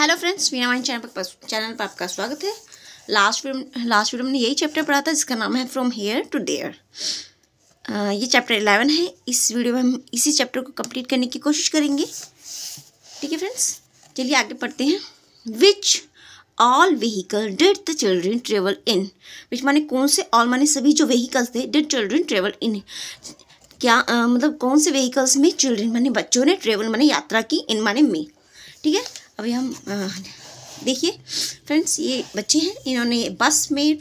hello friends वीना mine channel पर channel पर आपका स्वागत है लास्ट वीडियो लास्ट वीडियो में यही चैप्टर पढ़ा था जिसका नाम है फ्रॉम हेयर टू देयर ये चैप्टर इलेवन है इस वीडियो में हम इसी चैप्टर को कंप्लीट करने की कोशिश करेंगे ठीक है फ्रेंड्स चलिए आगे पढ़ते हैं which all vehicle did the children travel in which माने कौन से ऑल माने सभी जो व्हीकल्स थे डिड चिल्ड्रेन ट्रेवल इन क्या आ, मतलब कौन से व्हीकल्स में चिल्ड्रेन माने बच्चों ने ट्रेवल माने यात्रा की इन माने में ठीक है अभी हम देखिए फ्रेंड्स ये बच्चे हैं इन्होंने बस में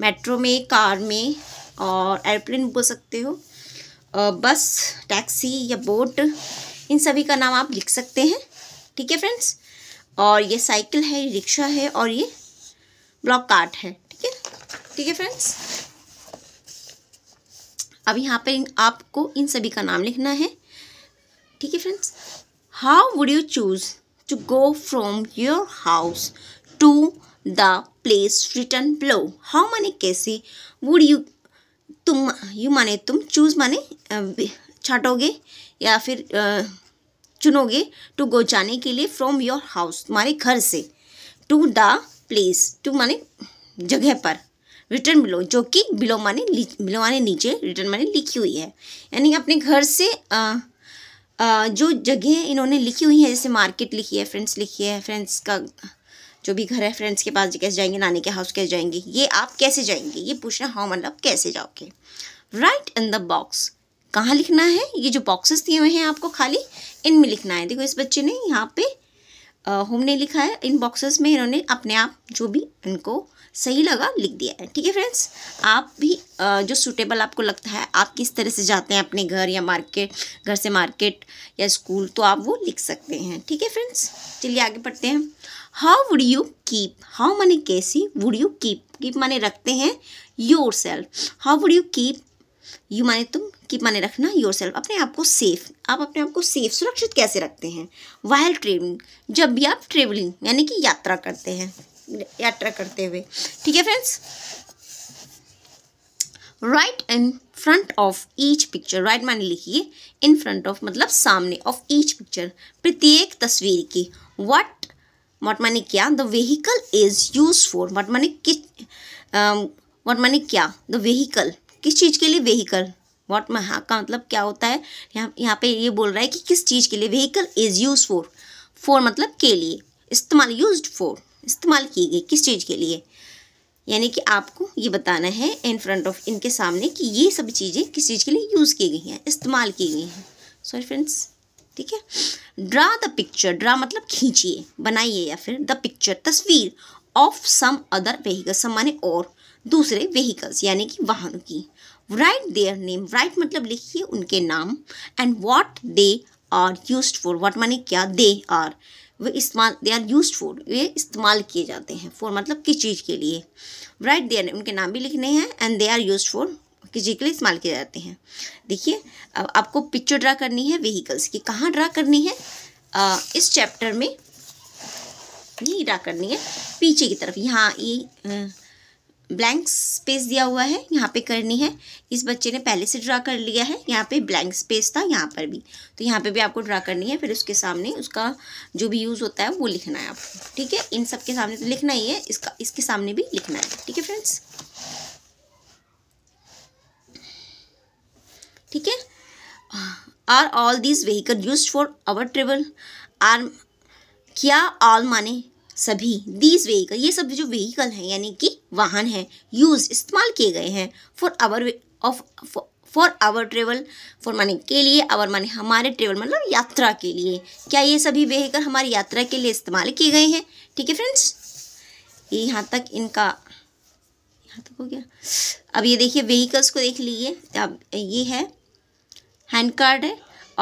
मेट्रो में कार में और एयरप्लेन बोल सकते हो बस टैक्सी या बोट इन सभी का नाम आप लिख सकते हैं ठीक है फ्रेंड्स और ये साइकिल है ये रिक्शा है और ये ब्लॉक कार्ट है ठीक है ठीक है फ्रेंड्स अब यहाँ पर आपको इन सभी का नाम लिखना है ठीक है friends how would you choose to go from your house to the place written below how many कैसे would you तुम यू माने तुम चूज माने chatoge या फिर चुनोगे टू गो जाने के लिए फ्रॉम योर हाउस तुम्हारे घर से टू द प्लेस टू माने जगह पर रिटर्न बिलो जो कि बिलो माने बिलो माने नीचे रिटर्न माने लिखी हुई है यानी अपने घर से आ, जो जगह इन्होंने लिखी हुई है जैसे मार्केट लिखी है फ्रेंड्स लिखी है फ्रेंड्स का जो भी घर है फ्रेंड्स के पास कैसे जाएंगे नानी के हाउस कैसे जाएंगे ये आप कैसे जाएंगे ये पूछना हाउ मतलब कैसे जाओगे राइट इन द बॉक्स कहाँ लिखना है ये जो बॉक्सेस दिए हुए हैं आपको खाली इनमें लिखना है देखो इस बच्चे ने यहाँ पे होम ने लिखा है इन बॉक्सेस में इन्होंने अपने आप जो भी इनको सही लगा लिख दिया है ठीक है फ्रेंड्स आप भी आ, जो सूटेबल आपको लगता है आप किस तरह से जाते हैं अपने घर या मार्केट घर से मार्केट या स्कूल तो आप वो लिख सकते हैं ठीक है फ्रेंड्स चलिए आगे पढ़ते हैं how would you keep how money कैसी वुड यू कीप कीप माने रखते हैं yourself how would you keep you माने तुम कि माने रखना योर सेल्फ अपने आप को सेफ आप अपने आप को सेफ सुरक्षित कैसे रखते हैं वायल ट्रेवलिंग जब भी आप ट्रेवलिंग यानी कि यात्रा करते हैं यात्रा करते हुए ठीक है friends right in front of each picture right माने लिखिए इन फ्रंट ऑफ मतलब सामने ऑफ ईच पिक्चर प्रत्येक तस्वीर की वट वट माने क्या the vehicle is use for what माने किस वट um, माने क्या द वेहीकल किस चीज़ के लिए व्हीकल वॉट महा का मतलब क्या होता है यहाँ यहाँ पे ये बोल रहा है कि किस चीज़ के लिए vehicle is use for for मतलब के लिए इस्तेमाल यूज फॉर इस्तेमाल की गई किस चीज़ के लिए यानी कि आपको ये बताना है इन फ्रंट ऑफ इनके सामने कि ये सब चीज़ें किस चीज़ के लिए यूज़ की गई हैं इस्तेमाल की गई हैं सॉरी फ्रेंड्स ठीक है ड्रा द पिक्चर ड्रा मतलब खींचिए बनाइए या फिर द पिक्चर तस्वीर of some other vehicle some माने और दूसरे व्हीकल्स यानी कि वाहनों की राइट देयर नेम राइट मतलब लिखिए उनके नाम and what they are use for what माने क्या दे आर वे इस्तेमाल दे आर यूज फॉर वे इस्तेमाल किए जाते हैं फॉर मतलब किस चीज़ के लिए राइट देयर नेम उनके नाम भी लिखने हैं and they are use for किस चीज़ के लिए इस्तेमाल किए जाते हैं देखिए अब आपको पिक्चर ड्रा करनी है व्हीकल्स की कहाँ ड्रा करनी है आ, इस चैप्टर में यही ड्रा करनी है पीछे की तरफ यहाँ ये ब्लैंक स्पेस दिया हुआ है यहाँ पे करनी है इस बच्चे ने पहले से ड्रा कर लिया है यहाँ पे ब्लैंक स्पेस था यहाँ पर भी तो यहाँ पे भी आपको ड्रा करनी है फिर उसके सामने उसका जो भी यूज़ होता है वो लिखना है आपको ठीक है इन सब के सामने तो लिखना ही है इसका इसके सामने भी लिखना है ठीक है फ्रेंड्स ठीक है are all these vehicle use for our travel are क्या ऑल माने सभी दीज व्हीकल ये सब जो व्हीकल हैं यानी कि वाहन हैं यूज़ इस्तेमाल किए गए हैं for our of for our travel for माने के लिए आवर माने हमारे ट्रेवल मतलब यात्रा के लिए क्या ये सभी व्हीकल हमारी यात्रा के लिए इस्तेमाल किए गए हैं ठीक है फ्रेंड्स ये यहाँ तक इनका यहाँ तक हो गया अब ये देखिए व्हीकल्स को देख लीजिए अब ये है हैंड कार्ड है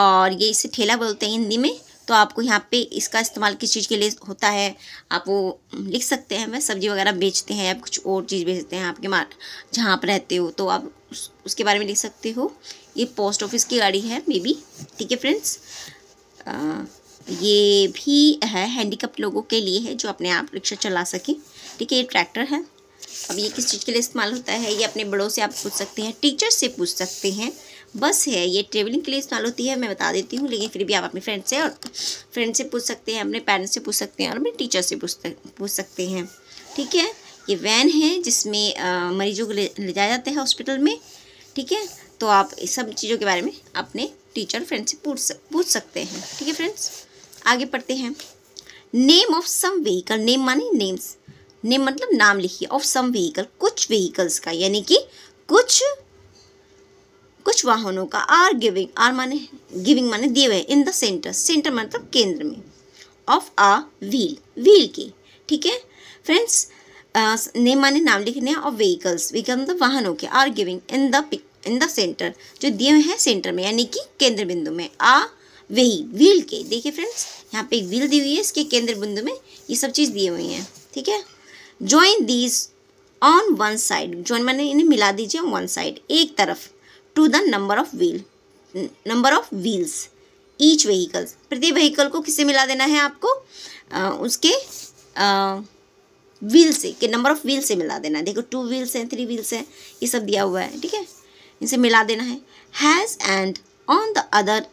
और ये इसे ठेला बोलते हैं हिंदी में तो आपको यहाँ पे इसका इस्तेमाल किस चीज़ के लिए होता है आप वो लिख सकते हैं मैं सब्ज़ी वगैरह बेचते हैं या कुछ और चीज़ बेचते हैं आपके मार जहाँ आप रहते हो तो आप उस, उसके बारे में लिख सकते हो ये पोस्ट ऑफिस की गाड़ी है मे बी ठीक है फ्रेंड्स ये भी है हैंडीकप्ड लोगों के लिए है जो अपने आप रिक्शा चला सकें ठीक है ये ट्रैक्टर है अब ये किस चीज़ के लिए इस्तेमाल होता है ये अपने बड़ों से आप पूछ सकते हैं टीचर से पूछ सकते हैं बस है ये ट्रेवलिंग के लिए इस्तेमाल होती है मैं बता देती हूँ लेकिन फिर भी आप अपने फ्रेंड से और फ्रेंड से पूछ सकते हैं अपने पेरेंट्स से पूछ सकते हैं और अपने टीचर से पूछ पूछ सकते हैं ठीक है ये वैन है जिसमें मरीजों को ले, ले जाया जाता है हॉस्पिटल में ठीक है तो आप सब चीज़ों के बारे में अपने टीचर फ्रेंड से पूछ पूछ सकते हैं ठीक है फ्रेंड्स आगे पढ़ते हैं name of some vehicle name माने नेम्स नेम मतलब नाम लिखिए ऑफ सम व्हीकल कुछ व्हीकल्स का यानी कि कुछ कुछ वाहनों का आर गिविंग आर माने गिविंग माने दिए हुए इन द सेंटर सेंटर मतलब केंद्र में ऑफ आ व्हील व्हील की ठीक है फ्रेंड्स नेम माने नाम लिखने और व्हीकल्स व्हीकल मतलब वाहनों के are giving in the pic in the center जो दिए हुए हैं सेंटर में यानी कि केंद्र बिंदु में आ वही व्हील के देखिए फ्रेंड्स यहाँ पे एक व्हील दी हुई है इसके केंद्र बिंदु में ये सब चीज़ दिए हुई हैं ठीक है join these on one side join मैंने इन्हें मिला दीजिए ऑन वन साइड एक तरफ to the number of wheel number of wheels each vehicles प्रति व्हीकल को किससे मिला देना है आपको आ, उसके व्हील से के नंबर ऑफ व्हील से मिला देना है देखो टू व्हील्स हैं थ्री व्हील्स हैं ये सब दिया हुआ है ठीक है इनसे मिला देना है has and on the other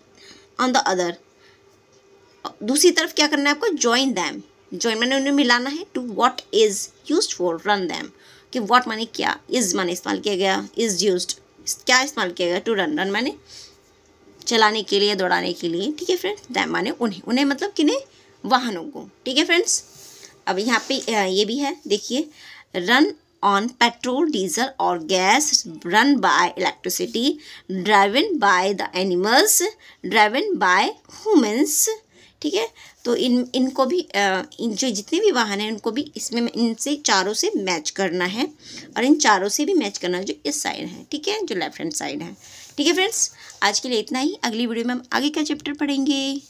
on the other दूसरी तरफ क्या करना है आपको ज्वाइन दैम ज्वाइन मैंने उन्हें मिलाना है to what is use for run them कि वॉट माने क्या इज़ माने इस्तेमाल किया गया इज़ यूज क्या इस्तेमाल किया गया टू रन रन मैंने चलाने के लिए दौड़ाने के लिए ठीक है फ्रेंड्स दैम माने उन्हें उन्हें मतलब किन्हें वाहनों को ठीक है फ्रेंड्स अब यहाँ पे ये भी है देखिए रन ऑन पेट्रोल डीजल और gas run by electricity driven by the animals driven by humans ठीक है तो इन इनको भी इन जो जितने भी वाहन हैं उनको भी इसमें इनसे चारों से मैच करना है और इन चारों से भी मैच करना जो इस साइड है ठीक है जो लेफ्ट हैंड साइड है ठीक है फ्रेंड्स आज के लिए इतना ही अगली वीडियो में हम आगे का चैप्टर पढ़ेंगे